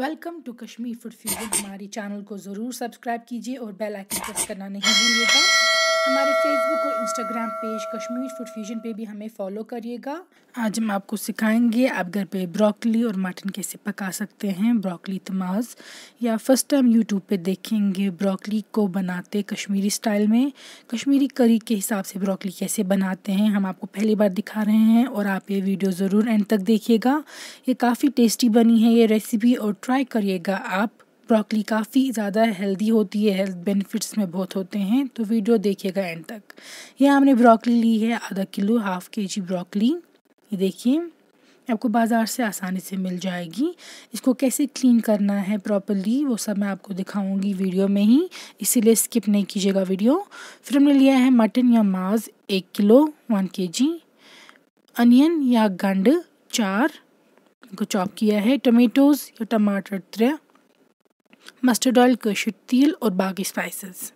welcome to Kashmir food fusion हमारे channel को ज़रूर सब्सक्राइब कीजिए और बेल आइकन प्रेस करना नहीं भूलिएगा हमारे फेसबुक और Instagram page Kashmir food fusion पे भी हमें फॉलो करिएगा आज हम आपको सिखाएंगे आप घर पे ब्रोकली और मटन कैसे पका सकते हैं ब्रोकली तमाज या फर्स्ट टाइम यूट्यूब पे देखेंगे ब्रोकली को बनाते कश्मीरी स्टाइल में कश्मीरी करी के हिसाब से ब्रोकली कैसे बनाते हैं हम आपको पहली बार दिखा रहे हैं और आप ये वीडियो ज़रूर एंड तक देखिएगा ये काफ़ी टेस्टी बनी है ये रेसिपी और ट्राई करिएगा आप ब्रोकली काफ़ी ज़्यादा हेल्दी होती है हेल्थ बेनिफिट्स में बहुत होते हैं तो वीडियो देखिएगा एंड तक यहाँ हमने ब्रोकली ली है आधा किलो हाफ के जी ब्रोकली ये देखिए आपको बाज़ार से आसानी से मिल जाएगी इसको कैसे क्लीन करना है प्रॉपरली वो सब मैं आपको दिखाऊंगी वीडियो में ही इसीलिए स्किप नहीं कीजिएगा वीडियो फिर हमने लिया है मटन या मांस एक किलो वन के जी अनियन या गंड चार को चॉप किया है टमेटोज़ या टमाटर त्रे मस्टर्ड ऑयल कशर तिल और बाकी स्पाइसेस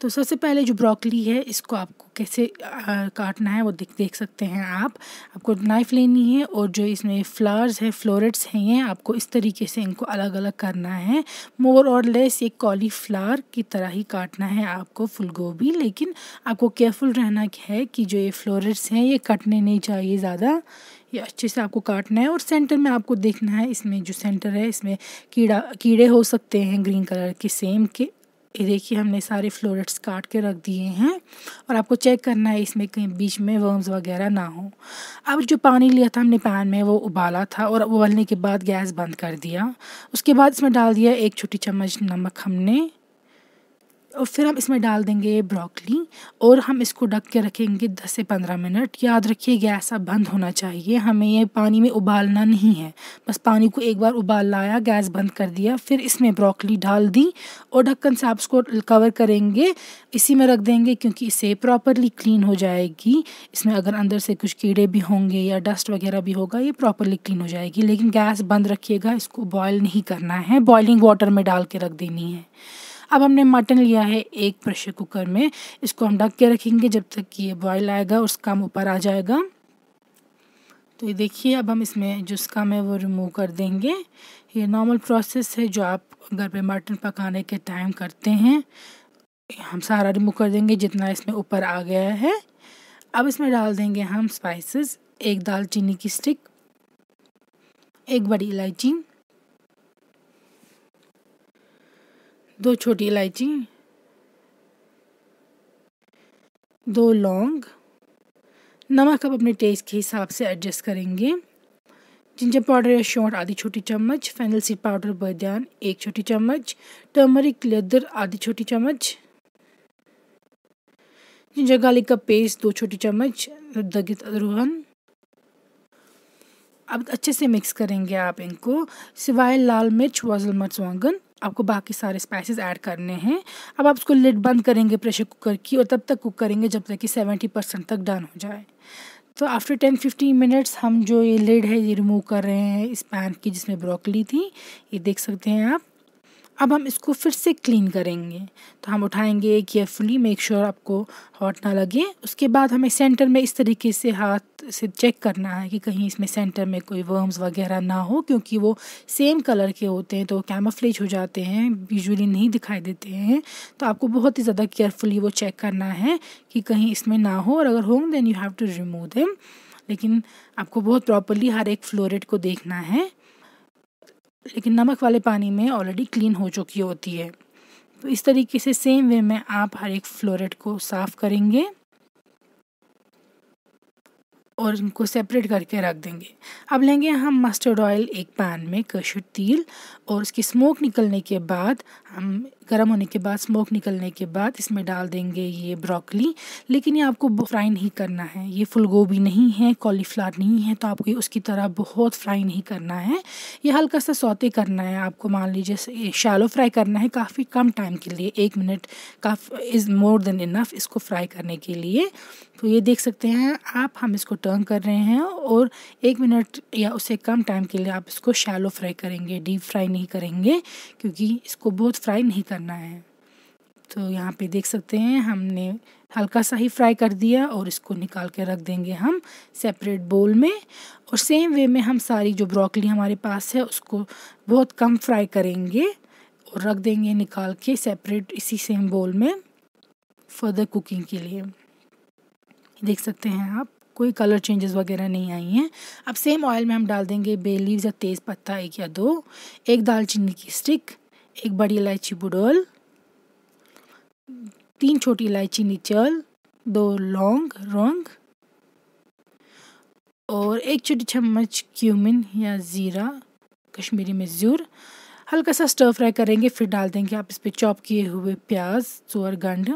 तो सबसे पहले जो ब्रोकली है इसको आपको कैसे आ, काटना है वो देख देख सकते हैं आप आपको नाइफ़ लेनी है और जो इसमें फ्लावर्स हैं फ्लोरेट्स हैं ये आपको इस तरीके से इनको अलग अलग करना है मोर और लेस ये कॉलीफ्लावर की तरह ही काटना है आपको फुल गोभी लेकिन आपको केयरफुल रहना है कि जो ये फ्लोरेट्स हैं ये कटने नहीं चाहिए ज़्यादा ये अच्छे से आपको काटना है और सेंटर में आपको देखना है इसमें जो सेंटर है इसमें कीड़ा कीड़े हो सकते हैं ग्रीन कलर के सेम के ये देखिए हमने सारे फ्लोरेट्स काट के रख दिए हैं और आपको चेक करना है इसमें कहीं बीच में वर्म्स वगैरह ना हो अब जो पानी लिया था हमने पैन में वो उबाला था और उबलने के बाद गैस बंद कर दिया उसके बाद इसमें डाल दिया एक छोटी चम्मच नमक हमने और फिर हम इसमें डाल देंगे ब्रोकली और हम इसको ढक के रखेंगे दस से पंद्रह मिनट याद रखिए गैस अब बंद होना चाहिए हमें ये पानी में उबालना नहीं है बस पानी को एक बार उबाल लाया गैस बंद कर दिया फिर इसमें ब्रोकली डाल दी और ढक्कन से आप इसको कवर करेंगे इसी में रख देंगे क्योंकि इसे प्रॉपरली क्लीन हो जाएगी इसमें अगर अंदर से कुछ कीड़े भी होंगे या डस्ट वगैरह भी होगा ये प्रॉपरली क्लीन हो जाएगी लेकिन गैस बंद रखिएगा इसको बॉयल नहीं करना है बॉयलिंग वाटर में डाल के रख देनी है अब हमने मटन लिया है एक प्रेशर कुकर में इसको हम ढक के रखेंगे जब तक कि ये बॉयल आएगा और हम ऊपर आ जाएगा तो ये देखिए अब हम इसमें जो उसका है वो रिमूव कर देंगे ये नॉर्मल प्रोसेस है जो आप घर पे मटन पकाने के टाइम करते हैं हम सारा रिमूव कर देंगे जितना इसमें ऊपर आ गया है अब इसमें डाल देंगे हम स्पाइसेस एक दालचीनी की स्टिक एक बड़ी इलायची दो छोटी इलायची दो लौंग नमक अब अपने टेस्ट के हिसाब से एडजस्ट करेंगे जिंजर पाउडर या शॉट आधी छोटी चम्मच फैनल सीड पाउडर बदयान एक छोटी चम्मच टर्मरिक लेदर आधी छोटी चम्मच जिंजर गार्लिक का पेस्ट दो छोटी चम्मच दगित अदरूहन अब अच्छे से मिक्स करेंगे आप इनको सिवाय लाल मिर्च वजल मर्च वांगन आपको बाकी सारे स्पाइसेस ऐड करने हैं अब आप उसको लिड बंद करेंगे प्रेशर कुकर की और तब तक कुक करेंगे जब तक कि सेवेंटी परसेंट तक डन हो जाए तो आफ्टर टेन फिफ्टीन मिनट्स हम जो ये लिड है ये रिमूव कर रहे हैं इस पैन की जिसमें ब्रोकली थी ये देख सकते हैं आप अब हम इसको फिर से क्लीन करेंगे तो हम उठाएंगे केयरफुली मेक श्योर आपको हॉट ना लगे उसके बाद हमें सेंटर में इस तरीके से हाथ से चेक करना है कि कहीं इसमें सेंटर में कोई वर्म्स वगैरह ना हो क्योंकि वो सेम कलर के होते हैं तो कैमोफ्लेज हो जाते हैं यूजुअली नहीं दिखाई देते हैं तो आपको बहुत ही ज़्यादा केयरफुली वो चेक करना है कि कहीं इसमें ना हो और अगर होंगे then you have to remove them लेकिन आपको बहुत प्रॉपरली हर एक फ्लोरेट को देखना है लेकिन नमक वाले पानी में ऑलरेडी क्लीन हो चुकी होती है तो इस तरीके से सेम वे में आप हर एक फ्लोरेट को साफ करेंगे और इनको सेपरेट करके रख देंगे अब लेंगे हम मस्टर्ड ऑयल एक पैन में कशुर तील और उसकी स्मोक निकलने के बाद हम गर्म होने के बाद स्मोक निकलने के बाद इसमें डाल देंगे ये ब्रोकली लेकिन ये आपको फ्राई नहीं करना है ये फुल गोभी नहीं है कॉलीफ्लावर नहीं है तो आपको उसकी तरह बहुत फ्राई नहीं करना है ये हल्का सा सौते करना है आपको मान लीजिए शैलो फ्राई करना है काफ़ी कम टाइम के लिए एक मिनट काफ़ी इज़ मोर देन इनफ इसको फ्राई करने के लिए तो ये देख सकते हैं आप हम इसको टर्न कर रहे हैं और एक मिनट या उससे कम टाइम के लिए आप इसको शैलो फ्राई करेंगे डीप फ्राई नहीं करेंगे क्योंकि इसको बहुत फ्राई नहीं करना है तो यहाँ पे देख सकते हैं हमने हल्का सा ही फ्राई कर दिया और इसको निकाल के रख देंगे हम सेपरेट बोल में और सेम वे में हम सारी जो ब्रोकली हमारे पास है उसको बहुत कम फ्राई करेंगे और रख देंगे निकाल के सेपरेट इसी सेम बोल में फर्दर कुकिंग के लिए देख सकते हैं आप कोई कलर चेंजेस वगैरह नहीं आई हैं अब सेम ऑयल में हम डाल देंगे बे या तेज़ पत्ता एक या दो एक दालचीनी की स्टिक एक बड़ी इलायची बुडोल तीन छोटी इलायची निचल दो लौंग रोंग और एक छोटी चम्मच क्यूमिन या ज़ीरा कश्मीरी में ज़ूर हल्का सा स्टर फ्राई करेंगे फिर डाल देंगे आप इस पर चॉप किए हुए प्याज सोअर गंड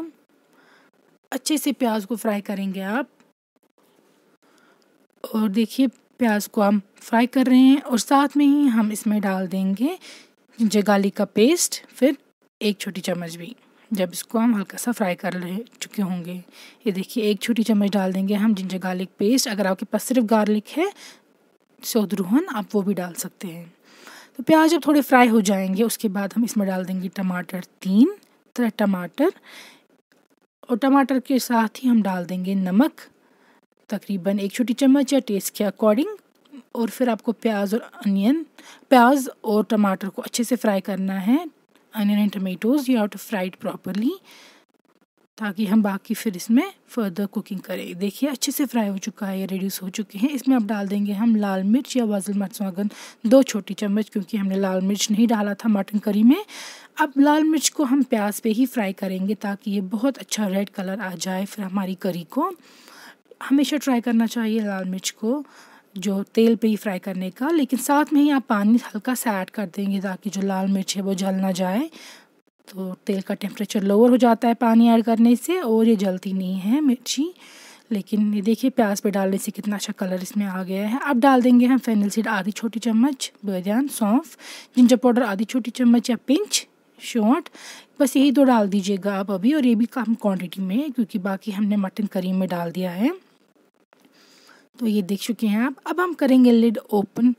अच्छे से प्याज को फ्राई करेंगे आप और देखिए प्याज को हम फ्राई कर रहे हैं और साथ में ही हम इसमें डाल देंगे जगाली का पेस्ट फिर एक छोटी चम्मच भी जब इसको हम हल्का सा फ्राई कर ले चुके होंगे ये देखिए एक छोटी चम्मच डाल देंगे हम जिंजर गार्लिक पेस्ट अगर आपके पास सिर्फ गार्लिक है सोदरुहन आप वो भी डाल सकते हैं तो प्याज जब थोड़े फ्राई हो जाएंगे उसके बाद हम इसमें डाल देंगे टमाटर तीन तरह टमाटर और टमाटर के साथ ही हम डाल देंगे नमक तकरीबन एक छोटी चम्मच या टेस्ट के अकॉर्डिंग और फिर आपको प्याज और अनियन प्याज और टमाटर को अच्छे से फ्राई करना है onion and tomatoes you have to fried properly ताकि हम बाकी फिर इसमें फर्दर कुकिंग करें देखिए अच्छे से फ्राई हो चुका है ये रेड्यूस हो चुके हैं इसमें अब डाल देंगे हम लाल मिर्च या वाजल मरसवागन दो छोटी चम्मच क्योंकि हमने लाल मिर्च नहीं डाला था मटन करी में अब लाल मिर्च को हम प्याज पे ही फ्राई करेंगे ताकि ये बहुत अच्छा रेड कलर आ जाए फिर हमारी करी को हमेशा ट्राई करना चाहिए लाल मिर्च को जो तेल पे ही फ्राई करने का लेकिन साथ में ही आप पानी हल्का सा ऐड कर देंगे ताकि जो लाल मिर्च है वो जल ना जाए तो तेल का टेम्परेचर लोअर हो जाता है पानी ऐड करने से और ये जलती नहीं है मिर्ची लेकिन ये देखिए प्याज पे डालने से कितना अच्छा कलर इसमें आ गया है अब डाल देंगे हम फेनल सीड आधी छोटी चम्मच बदान सौंफ जिंजर पाउडर आधी छोटी चम्मच या पिंच शॉर्ट बस यही दो डाल दीजिएगा आप अभी और ये भी कम क्वांटिटी में क्योंकि बाकी हमने मटन करी में डाल दिया है तो ये देख चुके हैं आप अब हम करेंगे लिड ओपन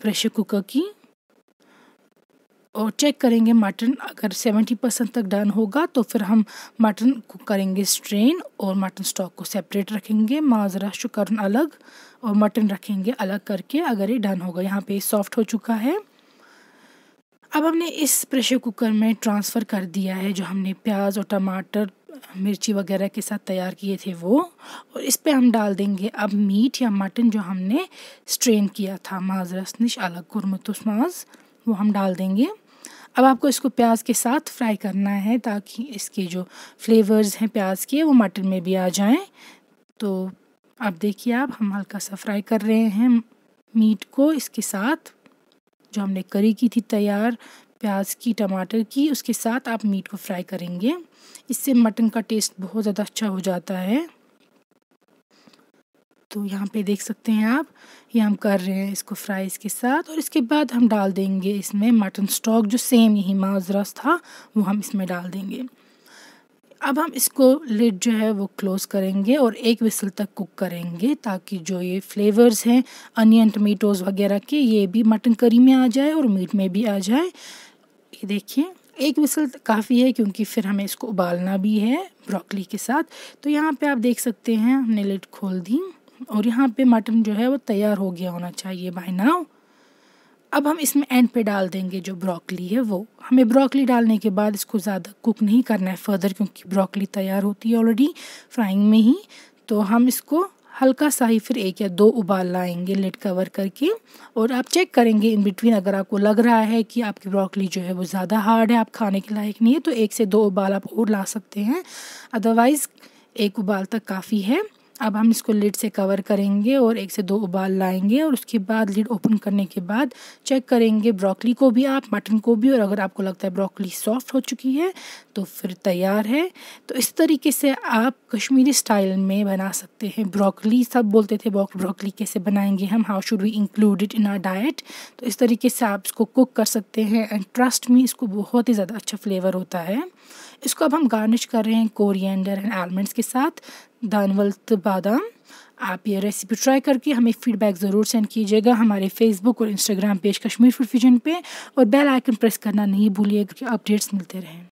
प्रेशर कुकर की और चेक करेंगे मटन अगर सेवेंटी परसेंट तक डन होगा तो फिर हम मटन को करेंगे स्ट्रेन और मटन स्टॉक को सेपरेट रखेंगे माजरा शुकरन अलग और मटन रखेंगे अलग करके अगर ये डन होगा यहाँ पे सॉफ्ट हो चुका है अब हमने इस प्रेशर कुकर में ट्रांसफ़र कर दिया है जो हमने प्याज और टमाटर मिर्ची वगैरह के साथ तैयार किए थे वो और इस पर हम डाल देंगे अब मीट या मटन जो हमने स्ट्रेन किया था माजरसनिश अलग कुरमतुस माज वो हम डाल देंगे अब आपको इसको प्याज के साथ फ्राई करना है ताकि इसके जो फ्लेवर्स हैं प्याज के वो मटन में भी आ जाएं तो अब देखिए आप हम हल्का सा फ्राई कर रहे हैं मीट को इसके साथ जो हमने करी की थी तैयार प्याज की टमाटर की उसके साथ आप मीट को फ्राई करेंगे इससे मटन का टेस्ट बहुत ज़्यादा अच्छा हो जाता है तो यहाँ पे देख सकते हैं आप ये हम कर रहे हैं इसको फ्राई इसके साथ और इसके बाद हम डाल देंगे इसमें मटन स्टॉक जो सेम यही माजरस था वो हम इसमें डाल देंगे अब हम इसको लिड जो है वो क्लोज़ करेंगे और एक विसल तक कुक करेंगे ताकि जो ये फ्लेवर्स हैं अनियन टमेटोज़ वगैरह के ये भी मटन करी में आ जाए और मीट में भी आ जाए ये देखिए एक विसल काफ़ी है क्योंकि फिर हमें इसको उबालना भी है ब्रोकली के साथ तो यहाँ पे आप देख सकते हैं हमने लिट खोल दी और यहाँ पे मटन जो है वो तैयार हो गया होना चाहिए बाय नाउ अब हम इसमें एंड पे डाल देंगे जो ब्रोकली है वो हमें ब्रोकली डालने के बाद इसको ज़्यादा कुक नहीं करना है फर्दर क्योंकि ब्रोकली तैयार होती है ऑलरेडी फ्राइंग में ही तो हम इसको हल्का सा ही फिर एक या दो उबाल लाएंगे लेट कवर करके और आप चेक करेंगे इन बिटवीन अगर आपको लग रहा है कि आपकी ब्रोकली जो है वो ज़्यादा हार्ड है आप खाने के लायक नहीं है तो एक से दो उबाल आप और ला सकते हैं अदरवाइज़ एक उबाल तक काफ़ी है अब हम इसको लिड से कवर करेंगे और एक से दो उबाल लाएंगे और उसके बाद लिड ओपन करने के बाद चेक करेंगे ब्रोकली को भी आप मटन को भी और अगर आपको लगता है ब्रोकली सॉफ्ट हो चुकी है तो फिर तैयार है तो इस तरीके से आप कश्मीरी स्टाइल में बना सकते हैं ब्रोकली सब बोलते थे ब्रोकली कैसे बनाएंगे हम how should we included in our diet तो इस तरीके से आप इसको कुक कर सकते हैं एंड ट्रस्ट में इसको बहुत ही ज़्यादा अच्छा फ्लेवर होता है इसको अब हम गार्निश कर रहे हैं कोरिएंडर एंड आलमंड्स के साथ दानवल्त बादाम आप ये रेसिपी ट्राई करके हमें फीडबैक ज़रूर सेंड कीजिएगा हमारे फेसबुक और Instagram page Kashmir food fusion पे और बेल आइकन प्रेस करना नहीं भूलिएगा अपडेट्स मिलते रहें